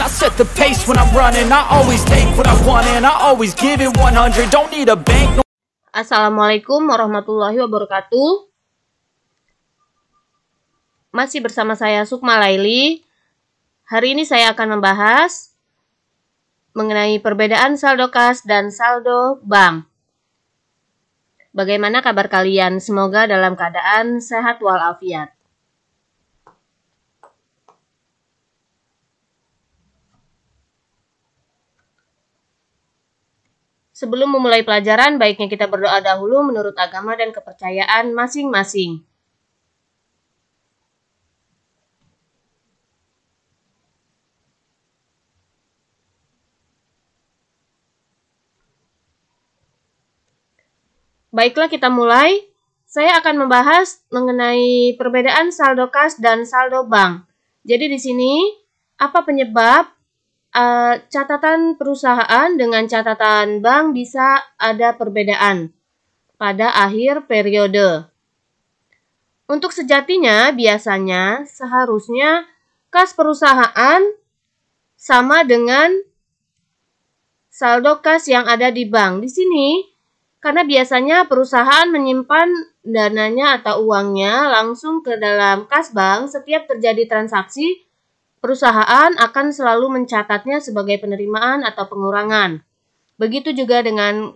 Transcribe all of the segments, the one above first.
I set the pace when I'm running I always take what I want and I always give it 100 Don't need a bank no Assalamualaikum warahmatullahi wabarakatuh Masih bersama saya Sukma Laili Hari ini saya akan membahas mengenai perbedaan saldo kas dan saldo bank. Bagaimana kabar kalian? Semoga dalam keadaan sehat walafiat. Sebelum memulai pelajaran, baiknya kita berdoa dahulu menurut agama dan kepercayaan masing-masing. Baiklah kita mulai. Saya akan membahas mengenai perbedaan saldo kas dan saldo bank. Jadi di sini apa penyebab Eh, catatan perusahaan dengan catatan bank bisa ada perbedaan pada akhir periode. Untuk sejatinya, biasanya seharusnya kas perusahaan sama dengan saldo kas yang ada di bank. Di sini, karena biasanya perusahaan menyimpan dananya atau uangnya langsung ke dalam kas bank setiap terjadi transaksi, perusahaan akan selalu mencatatnya sebagai penerimaan atau pengurangan. Begitu juga dengan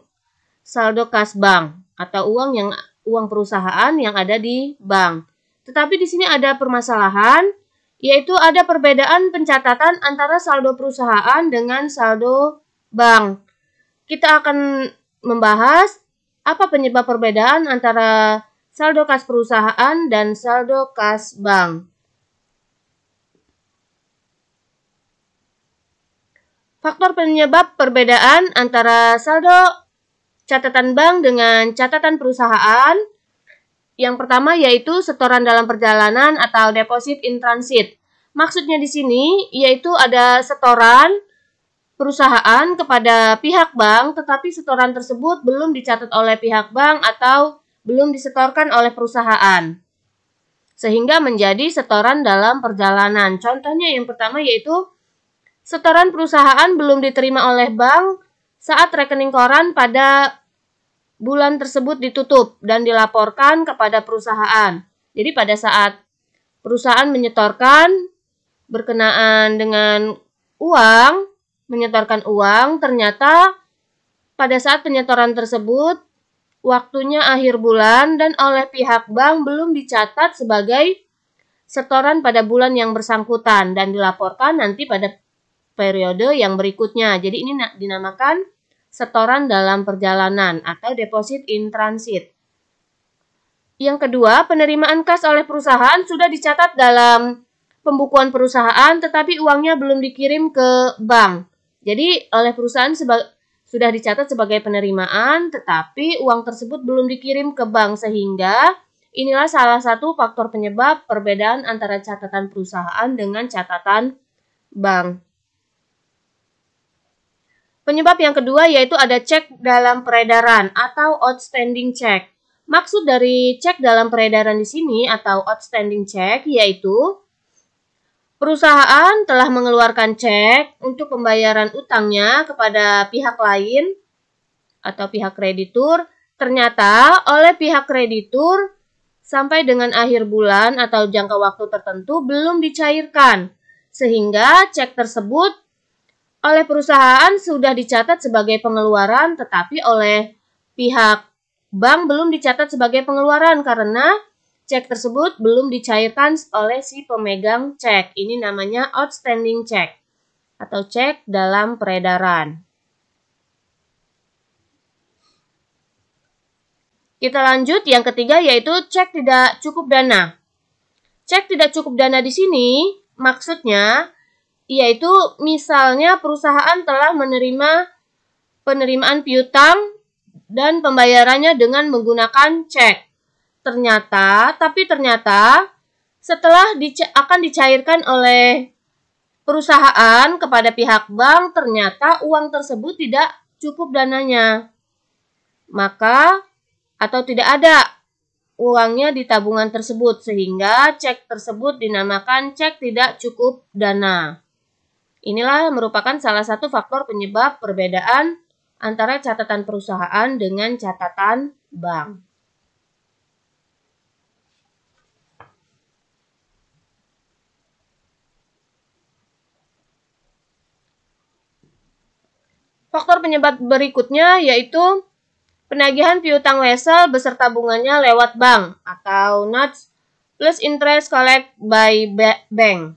saldo kas bank atau uang yang uang perusahaan yang ada di bank. Tetapi di sini ada permasalahan yaitu ada perbedaan pencatatan antara saldo perusahaan dengan saldo bank. Kita akan membahas apa penyebab perbedaan antara saldo kas perusahaan dan saldo kas bank. Faktor penyebab perbedaan antara saldo catatan bank dengan catatan perusahaan yang pertama yaitu setoran dalam perjalanan atau deposit in transit. Maksudnya di sini yaitu ada setoran perusahaan kepada pihak bank tetapi setoran tersebut belum dicatat oleh pihak bank atau belum disetorkan oleh perusahaan. Sehingga menjadi setoran dalam perjalanan. Contohnya yang pertama yaitu setoran perusahaan belum diterima oleh bank saat rekening koran pada bulan tersebut ditutup dan dilaporkan kepada perusahaan. Jadi pada saat perusahaan menyetorkan berkenaan dengan uang, menyetorkan uang, ternyata pada saat penyetoran tersebut waktunya akhir bulan dan oleh pihak bank belum dicatat sebagai setoran pada bulan yang bersangkutan dan dilaporkan nanti pada periode yang berikutnya. Jadi ini dinamakan setoran dalam perjalanan atau deposit in transit. Yang kedua, penerimaan kas oleh perusahaan sudah dicatat dalam pembukuan perusahaan tetapi uangnya belum dikirim ke bank. Jadi oleh perusahaan sudah dicatat sebagai penerimaan tetapi uang tersebut belum dikirim ke bank sehingga inilah salah satu faktor penyebab perbedaan antara catatan perusahaan dengan catatan bank. Penyebab yang kedua yaitu ada cek dalam peredaran atau outstanding check. Maksud dari cek dalam peredaran di sini atau outstanding check yaitu perusahaan telah mengeluarkan cek untuk pembayaran utangnya kepada pihak lain atau pihak kreditur. Ternyata oleh pihak kreditur sampai dengan akhir bulan atau jangka waktu tertentu belum dicairkan. Sehingga cek tersebut oleh perusahaan sudah dicatat sebagai pengeluaran, tetapi oleh pihak bank belum dicatat sebagai pengeluaran karena cek tersebut belum dicairkan oleh si pemegang cek. Ini namanya outstanding cek atau cek dalam peredaran. Kita lanjut yang ketiga yaitu cek tidak cukup dana. Cek tidak cukup dana di sini maksudnya yaitu misalnya perusahaan telah menerima penerimaan piutang dan pembayarannya dengan menggunakan cek. Ternyata, tapi ternyata setelah akan dicairkan oleh perusahaan kepada pihak bank, ternyata uang tersebut tidak cukup dananya. Maka atau tidak ada uangnya di tabungan tersebut sehingga cek tersebut dinamakan cek tidak cukup dana. Inilah merupakan salah satu faktor penyebab perbedaan antara catatan perusahaan dengan catatan bank. Faktor penyebab berikutnya yaitu penagihan piutang wesel beserta bunganya lewat bank atau notes plus interest collect by bank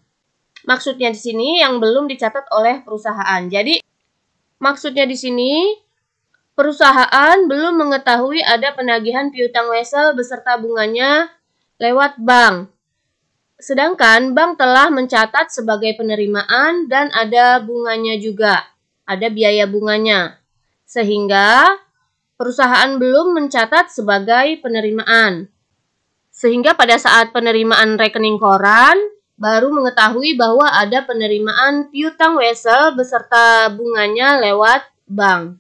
maksudnya di sini yang belum dicatat oleh perusahaan. Jadi maksudnya di sini perusahaan belum mengetahui ada penagihan piutang wesel beserta bunganya lewat bank. Sedangkan bank telah mencatat sebagai penerimaan dan ada bunganya juga, ada biaya bunganya. Sehingga perusahaan belum mencatat sebagai penerimaan. Sehingga pada saat penerimaan rekening koran, baru mengetahui bahwa ada penerimaan piutang wesel beserta bunganya lewat bank.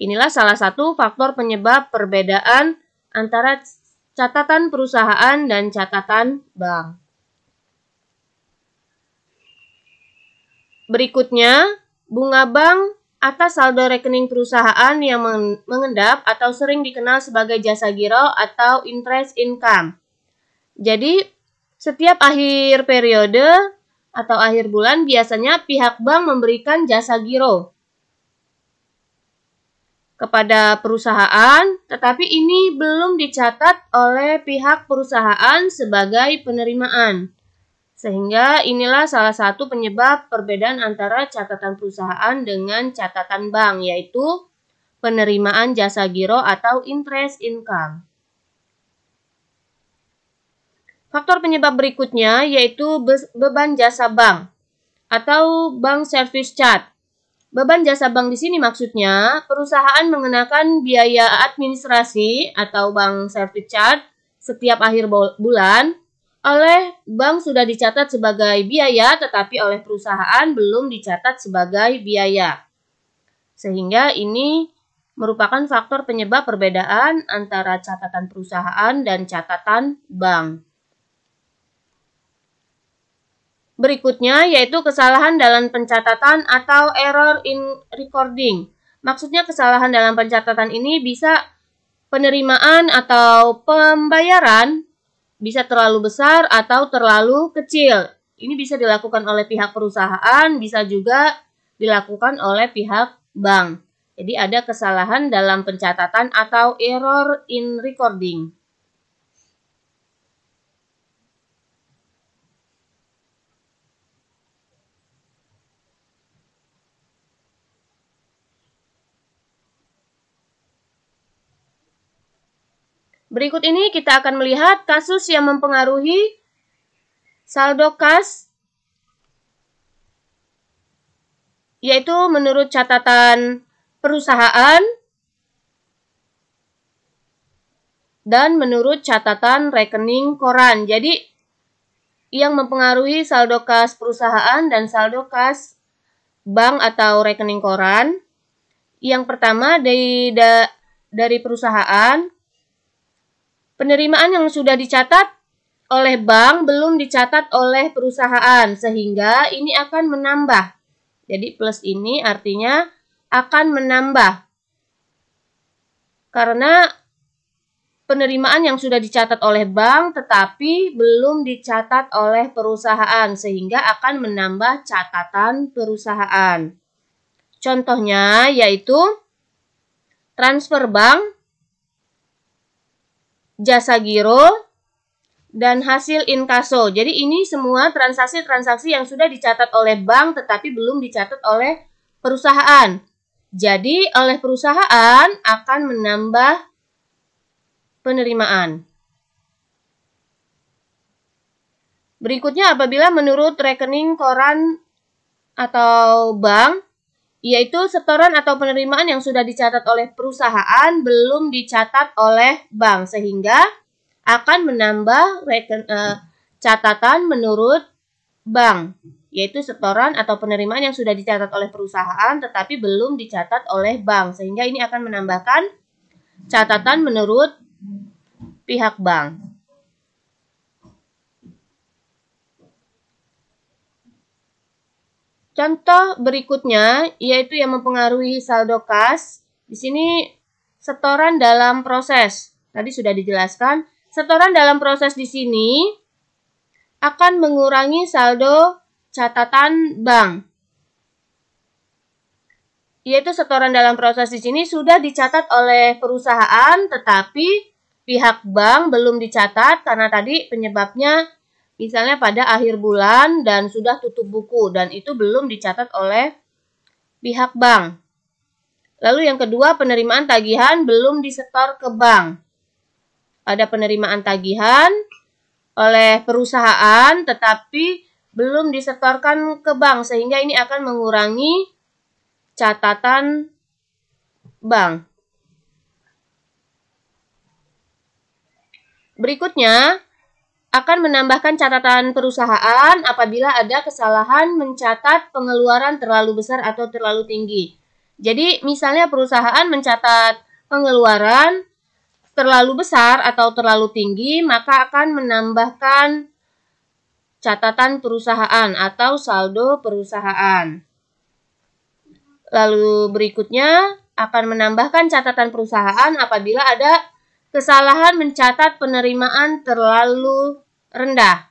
Inilah salah satu faktor penyebab perbedaan antara catatan perusahaan dan catatan bank. Berikutnya, bunga bank atas saldo rekening perusahaan yang mengendap atau sering dikenal sebagai jasa giro atau interest income. Jadi, setiap akhir periode atau akhir bulan biasanya pihak bank memberikan jasa giro kepada perusahaan, tetapi ini belum dicatat oleh pihak perusahaan sebagai penerimaan. Sehingga inilah salah satu penyebab perbedaan antara catatan perusahaan dengan catatan bank, yaitu penerimaan jasa giro atau interest income. Faktor penyebab berikutnya yaitu beban jasa bank atau bank service charge. Beban jasa bank di sini maksudnya perusahaan mengenakan biaya administrasi atau bank service charge setiap akhir bulan oleh bank sudah dicatat sebagai biaya tetapi oleh perusahaan belum dicatat sebagai biaya. Sehingga ini merupakan faktor penyebab perbedaan antara catatan perusahaan dan catatan bank. Berikutnya yaitu kesalahan dalam pencatatan atau error in recording. Maksudnya kesalahan dalam pencatatan ini bisa penerimaan atau pembayaran bisa terlalu besar atau terlalu kecil. Ini bisa dilakukan oleh pihak perusahaan, bisa juga dilakukan oleh pihak bank. Jadi ada kesalahan dalam pencatatan atau error in recording. Berikut ini kita akan melihat kasus yang mempengaruhi saldo kas yaitu menurut catatan perusahaan dan menurut catatan rekening koran. Jadi, yang mempengaruhi saldo kas perusahaan dan saldo kas bank atau rekening koran. Yang pertama dari, dari perusahaan, Penerimaan yang sudah dicatat oleh bank belum dicatat oleh perusahaan sehingga ini akan menambah. Jadi plus ini artinya akan menambah. Karena penerimaan yang sudah dicatat oleh bank tetapi belum dicatat oleh perusahaan sehingga akan menambah catatan perusahaan. Contohnya yaitu transfer bank jasa giro, dan hasil inkaso. Jadi ini semua transaksi-transaksi yang sudah dicatat oleh bank tetapi belum dicatat oleh perusahaan. Jadi oleh perusahaan akan menambah penerimaan. Berikutnya apabila menurut rekening koran atau bank yaitu setoran atau penerimaan yang sudah dicatat oleh perusahaan belum dicatat oleh bank sehingga akan menambah reken, eh, catatan menurut bank yaitu setoran atau penerimaan yang sudah dicatat oleh perusahaan tetapi belum dicatat oleh bank sehingga ini akan menambahkan catatan menurut pihak bank. Contoh berikutnya yaitu yang mempengaruhi saldo kas. Di sini setoran dalam proses. Tadi sudah dijelaskan, setoran dalam proses di sini akan mengurangi saldo catatan bank. Yaitu setoran dalam proses di sini sudah dicatat oleh perusahaan tetapi pihak bank belum dicatat karena tadi penyebabnya Misalnya pada akhir bulan dan sudah tutup buku dan itu belum dicatat oleh pihak bank. Lalu yang kedua, penerimaan tagihan belum disetor ke bank. Ada penerimaan tagihan oleh perusahaan tetapi belum disetorkan ke bank sehingga ini akan mengurangi catatan bank. Berikutnya, akan menambahkan catatan perusahaan apabila ada kesalahan mencatat pengeluaran terlalu besar atau terlalu tinggi. Jadi, misalnya perusahaan mencatat pengeluaran terlalu besar atau terlalu tinggi, maka akan menambahkan catatan perusahaan atau saldo perusahaan. Lalu berikutnya akan menambahkan catatan perusahaan apabila ada kesalahan mencatat penerimaan terlalu rendah.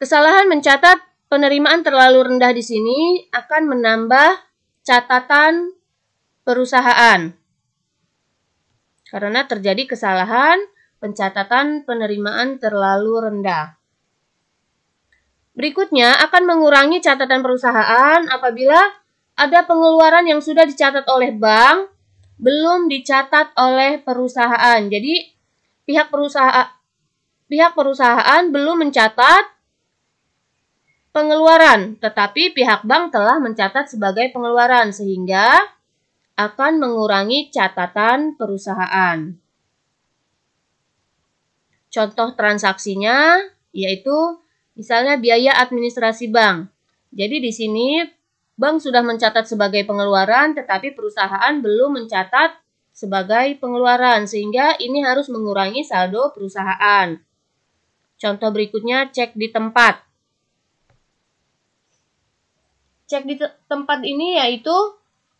Kesalahan mencatat penerimaan terlalu rendah di sini akan menambah catatan perusahaan. Karena terjadi kesalahan pencatatan penerimaan terlalu rendah. Berikutnya akan mengurangi catatan perusahaan apabila ada pengeluaran yang sudah dicatat oleh bank belum dicatat oleh perusahaan. Jadi pihak perusahaan pihak perusahaan belum mencatat pengeluaran, tetapi pihak bank telah mencatat sebagai pengeluaran sehingga akan mengurangi catatan perusahaan. Contoh transaksinya yaitu misalnya biaya administrasi bank. Jadi di sini bank sudah mencatat sebagai pengeluaran tetapi perusahaan belum mencatat sebagai pengeluaran sehingga ini harus mengurangi saldo perusahaan. Contoh berikutnya cek di tempat. Cek di te tempat ini yaitu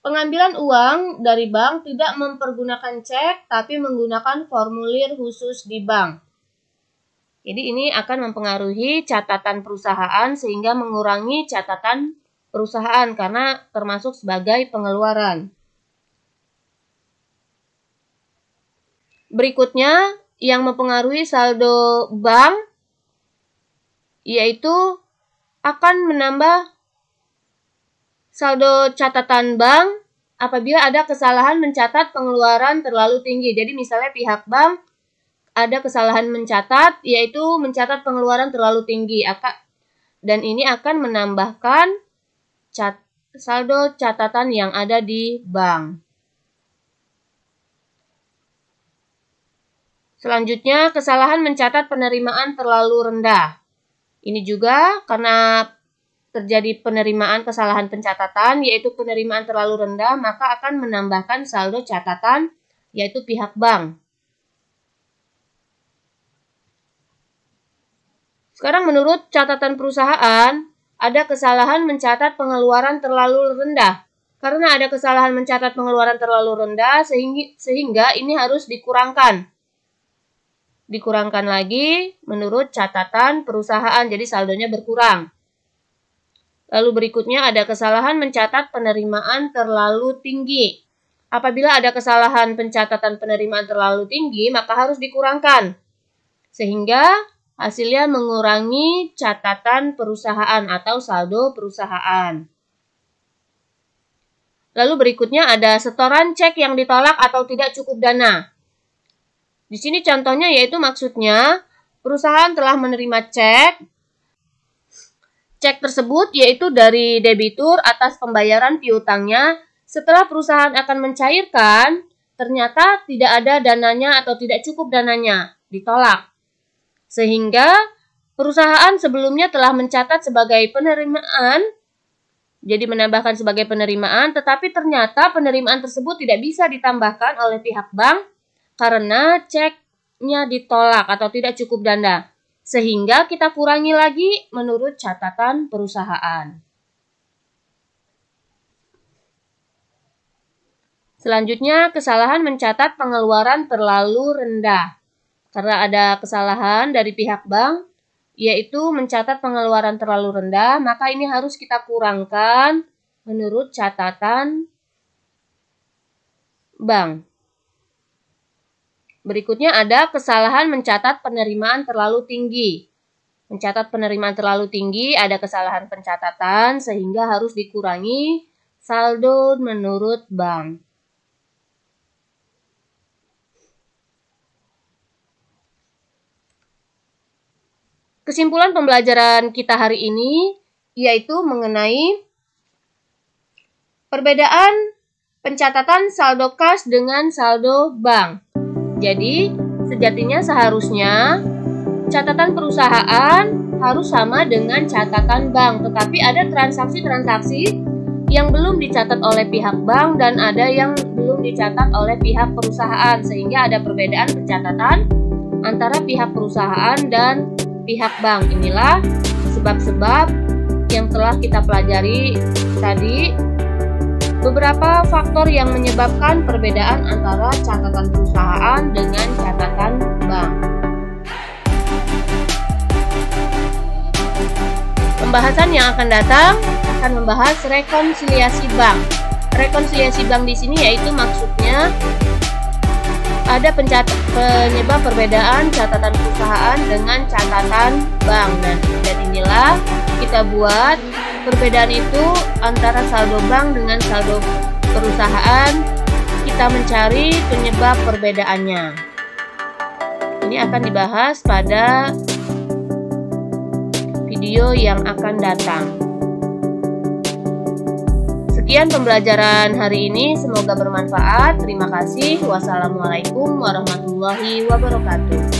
pengambilan uang dari bank tidak mempergunakan cek tapi menggunakan formulir khusus di bank. Jadi ini akan mempengaruhi catatan perusahaan sehingga mengurangi catatan perusahaan karena termasuk sebagai pengeluaran. Berikutnya yang mempengaruhi saldo bank yaitu akan menambah saldo catatan bank apabila ada kesalahan mencatat pengeluaran terlalu tinggi. Jadi misalnya pihak bank ada kesalahan mencatat yaitu mencatat pengeluaran terlalu tinggi dan ini akan menambahkan saldo catatan yang ada di bank. Selanjutnya, kesalahan mencatat penerimaan terlalu rendah. Ini juga karena terjadi penerimaan kesalahan pencatatan, yaitu penerimaan terlalu rendah, maka akan menambahkan saldo catatan, yaitu pihak bank. Sekarang menurut catatan perusahaan, ada kesalahan mencatat pengeluaran terlalu rendah. Karena ada kesalahan mencatat pengeluaran terlalu rendah, sehingga, ini harus dikurangkan dikurangkan lagi menurut catatan perusahaan, jadi saldonya berkurang. Lalu berikutnya ada kesalahan mencatat penerimaan terlalu tinggi. Apabila ada kesalahan pencatatan penerimaan terlalu tinggi, maka harus dikurangkan. Sehingga hasilnya mengurangi catatan perusahaan atau saldo perusahaan. Lalu berikutnya ada setoran cek yang ditolak atau tidak cukup dana. Di sini contohnya yaitu maksudnya perusahaan telah menerima cek. Cek tersebut yaitu dari debitur atas pembayaran piutangnya. Setelah perusahaan akan mencairkan, ternyata tidak ada dananya atau tidak cukup dananya, ditolak. Sehingga perusahaan sebelumnya telah mencatat sebagai penerimaan, jadi menambahkan sebagai penerimaan, tetapi ternyata penerimaan tersebut tidak bisa ditambahkan oleh pihak bank karena ceknya ditolak atau tidak cukup danda, sehingga kita kurangi lagi menurut catatan perusahaan. Selanjutnya, kesalahan mencatat pengeluaran terlalu rendah karena ada kesalahan dari pihak bank, yaitu mencatat pengeluaran terlalu rendah, maka ini harus kita kurangkan menurut catatan bank. Berikutnya ada kesalahan mencatat penerimaan terlalu tinggi. Mencatat penerimaan terlalu tinggi ada kesalahan pencatatan sehingga harus dikurangi saldo menurut bank. Kesimpulan pembelajaran kita hari ini yaitu mengenai perbedaan pencatatan saldo kas dengan saldo bank. Jadi, sejatinya seharusnya catatan perusahaan harus sama dengan catatan bank, tetapi ada transaksi-transaksi yang belum dicatat oleh pihak bank dan ada yang belum dicatat oleh pihak perusahaan sehingga ada perbedaan pencatatan antara pihak perusahaan dan pihak bank. Inilah sebab-sebab yang telah kita pelajari tadi Beberapa faktor yang menyebabkan perbedaan antara catatan perusahaan dengan catatan bank. Pembahasan yang akan datang akan membahas rekonsiliasi bank. Rekonsiliasi bank di sini yaitu maksudnya ada penyebab perbedaan catatan perusahaan dengan catatan bank. Nah, dan inilah kita buat Perbedaan itu antara saldo bank dengan saldo perusahaan, kita mencari penyebab perbedaannya. Ini akan dibahas pada video yang akan datang. Sekian pembelajaran hari ini, semoga bermanfaat. Terima kasih. Wassalamualaikum warahmatullahi wabarakatuh.